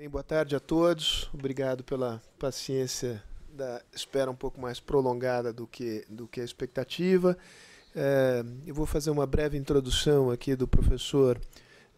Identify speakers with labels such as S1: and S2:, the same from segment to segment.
S1: Bem, boa tarde a todos. Obrigado pela paciência da espera um pouco mais prolongada do que, do que a expectativa. É, eu vou fazer uma breve introdução aqui do professor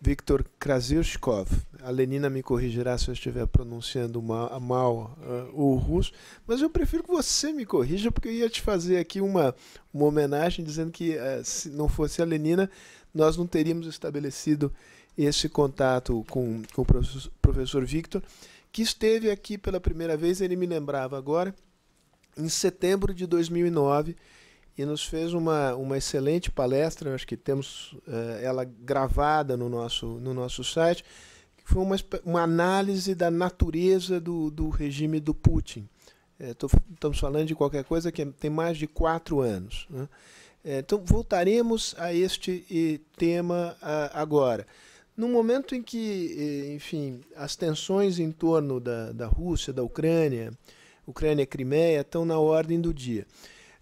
S1: Viktor Krasilchkov. A Lenina me corrigirá se eu estiver pronunciando mal, mal uh, eh, o russo, mas eu prefiro que você me corrija, porque eu ia te fazer aqui uma, uma homenagem dizendo que uh, se não fosse a Lenina, nós não teríamos estabelecido esse contato com, com o professor, professor Victor, que esteve aqui pela primeira vez, ele me lembrava agora, em setembro de 2009 e nos fez uma, uma excelente palestra, acho que temos uh, ela gravada no nosso, no nosso site, que foi uma, uma análise da natureza do, do regime do Putin. É, tô, estamos falando de qualquer coisa que é, tem mais de quatro anos. Né? É, então, voltaremos a este tema a, agora. No momento em que, enfim, as tensões em torno da, da Rússia, da Ucrânia, Ucrânia e Crimeia, estão na ordem do dia.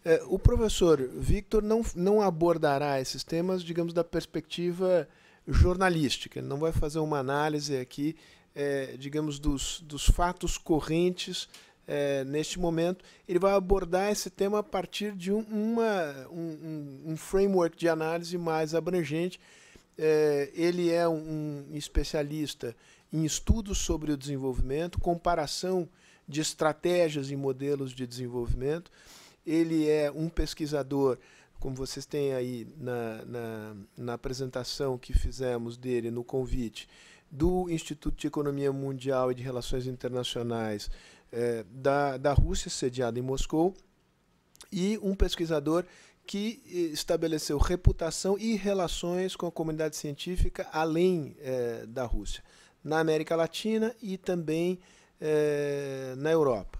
S1: É, o professor Victor não, não abordará esses temas, digamos, da perspectiva jornalística, ele não vai fazer uma análise aqui, é, digamos, dos, dos fatos correntes é, neste momento. Ele vai abordar esse tema a partir de um, uma, um, um framework de análise mais abrangente. É, ele é um especialista em estudos sobre o desenvolvimento, comparação de estratégias e modelos de desenvolvimento ele é um pesquisador, como vocês têm aí na, na, na apresentação que fizemos dele no convite, do Instituto de Economia Mundial e de Relações Internacionais é, da, da Rússia, sediado em Moscou, e um pesquisador que eh, estabeleceu reputação e relações com a comunidade científica além é, da Rússia, na América Latina e também é, na Europa.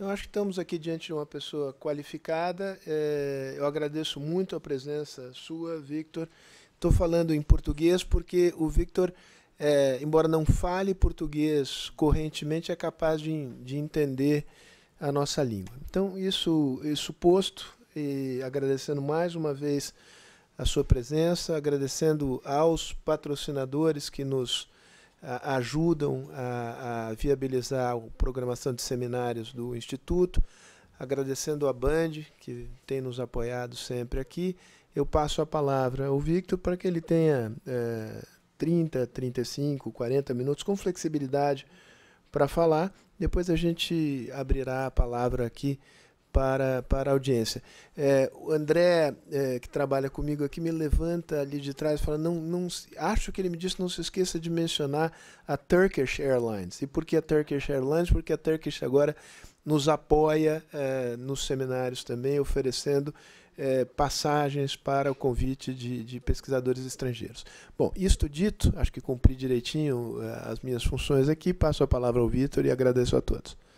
S1: Então, acho que estamos aqui diante de uma pessoa qualificada. É, eu agradeço muito a presença sua, Victor. Estou falando em português porque o Victor, é, embora não fale português correntemente, é capaz de, de entender a nossa língua. Então, isso, isso posto, e agradecendo mais uma vez a sua presença, agradecendo aos patrocinadores que nos ajudam a, a viabilizar a programação de seminários do Instituto. Agradecendo a Band, que tem nos apoiado sempre aqui, eu passo a palavra ao Victor para que ele tenha 30, 35, 40 minutos com flexibilidade para falar. Depois a gente abrirá a palavra aqui para, para a audiência. É, o André, é, que trabalha comigo aqui, me levanta ali de trás e fala: não, não, acho que ele me disse, não se esqueça de mencionar a Turkish Airlines. E por que a Turkish Airlines? Porque a Turkish agora nos apoia é, nos seminários também, oferecendo é, passagens para o convite de, de, pesquisadores estrangeiros. Bom, isto dito, acho que cumpri direitinho é, as minhas funções aqui. Passo a palavra ao Vitor e agradeço a todos.